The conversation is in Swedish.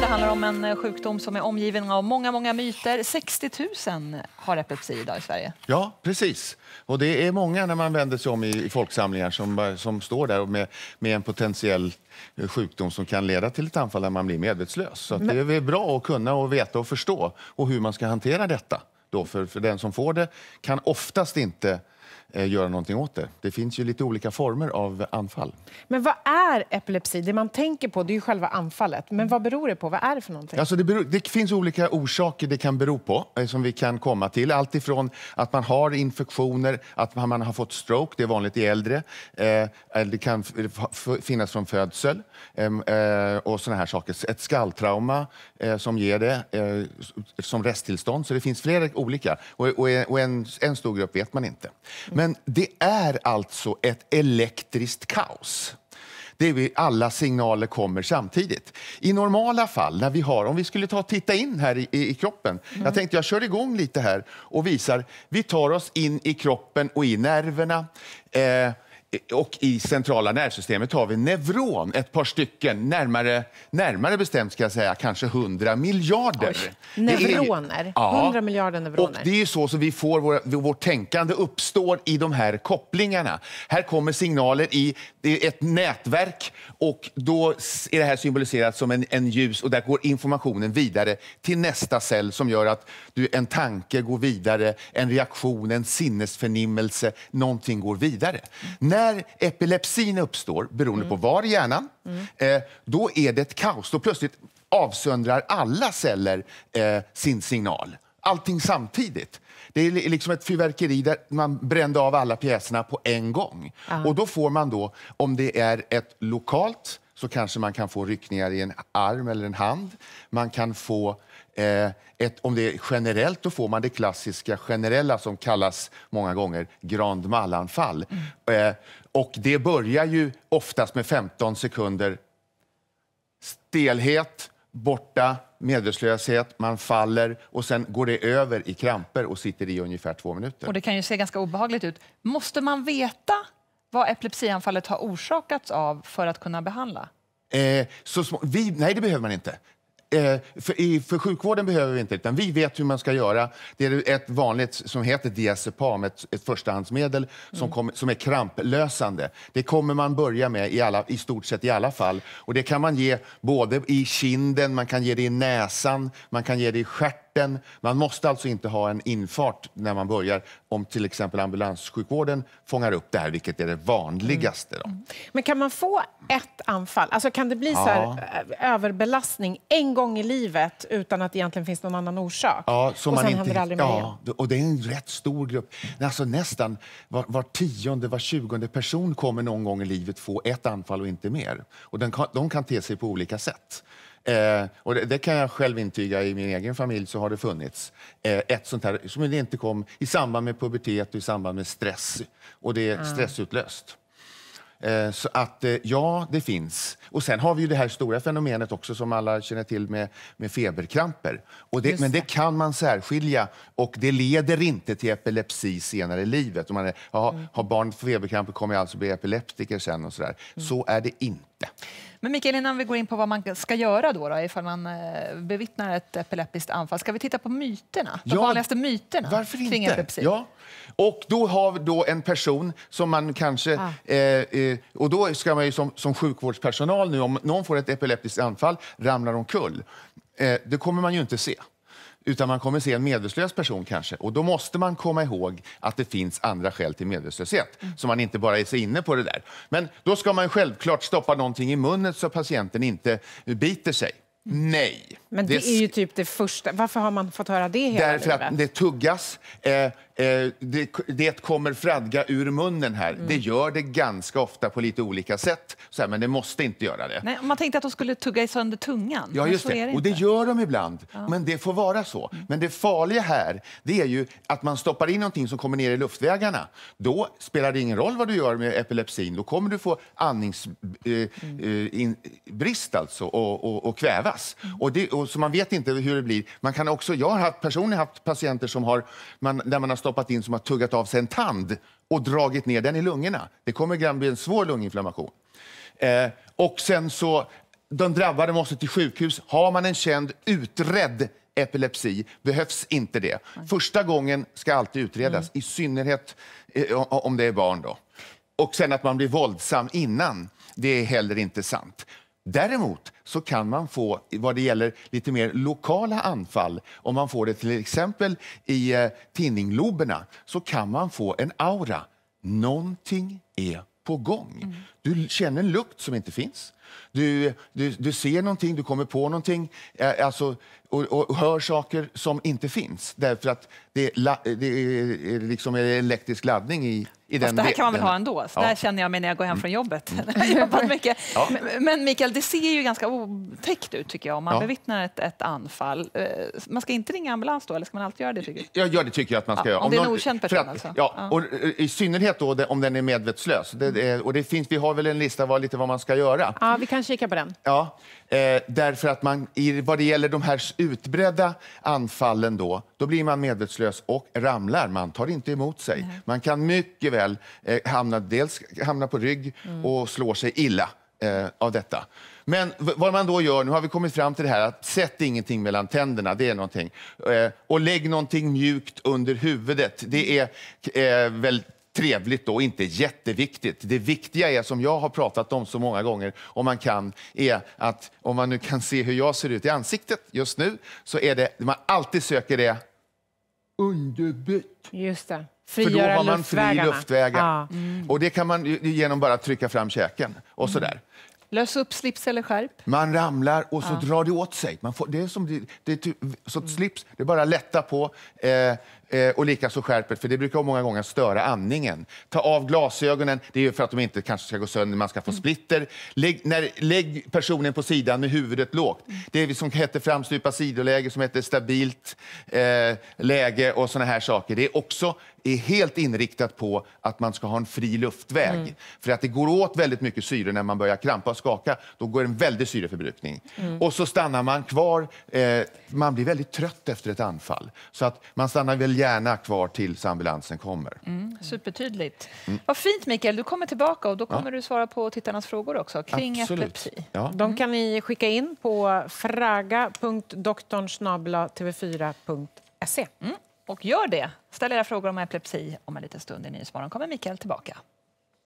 Det handlar om en eh, sjukdom som är omgiven av många, många myter. 60 000 har epilepsi idag i Sverige. Ja, precis. Och det är många när man vänder sig om i, i folksamlingar som, som står där med, med en potentiell eh, sjukdom som kan leda till ett anfall där man blir medvetslös. Så Men... det är bra att kunna och veta och förstå och hur man ska hantera detta. Då för, för den som får det kan oftast inte Eh, göra någonting åt det. Det finns ju lite olika former av anfall. Men vad är epilepsi? Det man tänker på det är ju själva anfallet. Men vad beror det på? Vad är det för någonting? Alltså det, beror, det finns olika orsaker det kan bero på eh, som vi kan komma till. Allt ifrån att man har infektioner, att man har fått stroke, det är vanligt i äldre. Eh, det kan finnas från födsel ehm, eh, och sådana här saker. Ett skalltrauma eh, som ger det eh, som resttillstånd. Så det finns flera olika. Och, och, och en, en stor grupp vet man inte. Men det är alltså ett elektriskt kaos det är alla signaler kommer samtidigt. I normala fall, när vi har, om vi skulle ta titta in här i, i kroppen. Mm. Jag tänkte jag kör igång lite här och visar. Vi tar oss in i kroppen och i nerverna. Eh, och i centrala nervsystemet har vi neuron, ett par stycken, närmare, närmare bestämt ska jag säga, kanske 100 miljarder. Oj. Neuroner? Ju, ja, miljarder neuroner. Och det är ju så, så vi får våra, vårt tänkande uppstår i de här kopplingarna. Här kommer signaler i ett nätverk och då är det här symboliserat som en, en ljus och där går informationen vidare till nästa cell som gör att du, en tanke går vidare, en reaktion, en sinnesförnimmelse, någonting går vidare. Mm när epilepsin uppstår, beroende mm. på var i hjärnan, eh, då är det ett kaos. Då plötsligt avsöndrar alla celler eh, sin signal. Allting samtidigt. Det är liksom ett fyrverkeri där man brände av alla pjäserna på en gång. Ah. Och då får man då, om det är ett lokalt, så kanske man kan få ryckningar i en arm eller en hand. Man kan få Eh, ett, om det är generellt, då får man det klassiska generella som kallas många gånger grand mal-anfall. Mm. Eh, och det börjar ju oftast med 15 sekunder stelhet, borta, medvetslöshet, man faller och sen går det över i kramper och sitter i ungefär två minuter. Och det kan ju se ganska obehagligt ut. Måste man veta vad epilepsianfallet har orsakats av för att kunna behandla? Eh, så små, vi, nej, det behöver man inte. Eh, för, i, för sjukvården behöver vi inte, utan vi vet hur man ska göra. Det är ett vanligt som heter diazepam, ett, ett förstahandsmedel som, mm. kom, som är kramplösande. Det kommer man börja med i, alla, i stort sett i alla fall. Och det kan man ge både i kinden, man kan ge det i näsan, man kan ge det i stjärten farten. Man måste alltså inte ha en infart när man börjar om till exempel ambulanssjukvården fångar upp det här, vilket är det vanligaste. Då. Mm. mm. Men kan man få ett anfall? Alltså kan det bli ja. så här, eh, överbelastning en gång i livet utan att det egentligen finns någon annan orsak? Ja, så och man sen inte, händer det aldrig ja, igen. Och det är en rätt stor grupp. Alltså nästan var, var tionde, var tjugonde person kommer någon gång i livet få ett anfall och inte mer. Och den, de kan te sig på olika sätt. Eh, och det, det, kan jag själv intyga, i min egen familj så har det funnits eh, ett sånt här som inte kom i samband med pubertet och i samband med stress. Och det är mm. stressutlöst. Eh, så att eh, ja, det finns. Och sen har vi ju det här stora fenomenet också som alla känner till med, med feberkramper. Och det, men det kan man särskilja och det leder inte till epilepsi senare i livet. Om man är, aha, mm. Har barn feberkramper kommer jag alltså bli epileptiker sen och sådär. Mm. Så är det inte. Men Mikael, innan vi går in på vad man ska göra då, då ifall man eh, bevittnar ett epileptiskt anfall, ska vi titta på myterna? De ja, vanligaste myterna varför inte? epilepsi? Ja. Och då har vi då en person som man kanske... Ah. Eh, eh, och då ska man ju som, som sjukvårdspersonal nu, om någon får ett epileptiskt anfall, ramlar omkull. Eh, det kommer man ju inte se utan man kommer se en medvetslös person kanske. Och då måste man komma ihåg att det finns andra skäl till medvetslöshet, mm. så man inte bara är så inne på det där. Men då ska man självklart stoppa någonting i munnen så patienten inte biter sig. Mm. Nej. Men det, det, är ju typ det första. Varför har man fått höra det hela Därför livet? att det tuggas. Eh, eh, det, det, kommer fradga ur munnen här. Mm. Det gör det ganska ofta på lite olika sätt. Så här, men det måste inte göra det. Nej, man tänkte att de skulle tugga i sönder tungan. Ja, just det. det. Och det gör de ibland. Ja. Men det får vara så. Mm. Men det farliga här, det är ju att man stoppar in någonting som kommer ner i luftvägarna. Då spelar det ingen roll vad du gör med epilepsin. Då kommer du få andningsbrist eh, mm. Eh, alltså och, och, och kvävas. Mm. Och det, och, så man vet inte hur det blir. Man kan också, jag har haft, personligen haft patienter som har, man, där man har stoppat in som har tuggat av sig en tand och dragit ner den i lungorna. Det kommer att bli en svår lunginflammation. Eh, och sen så, de drabbade måste till sjukhus. Har man en känd utredd epilepsi behövs inte det. Första gången ska alltid utredas, mm. i synnerhet eh, om det är barn. då. Och sen att man blir våldsam innan, det är heller inte sant. Däremot så kan man få, vad det gäller lite mer lokala anfall, om man får det till exempel i eh, tinningloberna, så kan man få en aura. Någonting är på gång. Mm. Du känner en lukt som inte finns. Du, du, du ser någonting, du kommer på någonting alltså, och, och, hör saker som inte finns därför att det, la, det är liksom elektrisk laddning i, i den. Fast det här kan man väl ha ändå? Så ja. Där känner jag mig när jag går hem mm. från jobbet. Mm. jobbat mycket. Ja. Men, men Mikael, det ser ju ganska otäckt ut tycker jag om man ja. bevittnar ett, ett, anfall. Eh, man ska inte ringa ambulans då, eller ska man alltid göra det? Tycker du? Ja, ja, det tycker jag att man ska ja, göra. Om, om det är en någon, okänd person att, alltså? Ja, och, eh, i synnerhet då om den är medvetslös. Det, och det finns, vi har väl en lista var lite vad man ska göra. Ja, vi kan kika på den. Ja, eh, därför att man, i, vad det gäller de här utbredda anfallen då, då blir man medvetslös och ramlar. Man tar inte emot sig. Nej. Man kan mycket väl eh, hamna, dels hamna på rygg mm. och slå sig illa eh, av detta. Men vad man då gör, nu har vi kommit fram till det här att sätt ingenting mellan tänderna, det är någonting. Eh, och lägg någonting mjukt under huvudet. Det är eh, väl trevligt då, inte jätteviktigt. Det viktiga är, som jag har pratat om så många gånger, om man kan, är att om man nu kan se hur jag ser ut i ansiktet just nu, så är det, man alltid söker det underbytt. Just det. Frigöra För då har man fri luftvägar. Ja. Mm. Och det kan man genom bara att trycka fram käken och mm. sådär. Mm. Lös upp slips eller skärp. Man ramlar och så ja. drar det åt sig. Man får, det är som, det, det är, typ, så mm. slips, det är bara lätta på. Eh, Eh, och likaså skärpet, för det brukar många gånger störa andningen. Ta av glasögonen, det är ju för att de inte kanske ska gå sönder, man ska få mm. splitter. Lägg, när, lägg personen på sidan med huvudet lågt. Mm. Det är som heter framstupa sidoläge, som heter stabilt eh, läge och såna här saker. Det är också är helt inriktat på att man ska ha en fri luftväg. Mm. För att det går åt väldigt mycket syre när man börjar krampa och skaka. Då går en väldig syreförbrukning. Mm. Och så stannar man kvar. Eh, man blir väldigt trött efter ett anfall. Så att man stannar väl gärna kvar tills ambulansen kommer. Mm, supertydligt. Mm. Vad fint, Mikael. Du kommer tillbaka och då kommer ja. du svara på tittarnas frågor också kring Absolut. epilepsi. Ja. De kan ni skicka in på fraga.doktorn 4se Mm. Och gör det. Ställ era frågor om epilepsi. Om en liten stund i Nyhetsmorgon kommer Mikael tillbaka.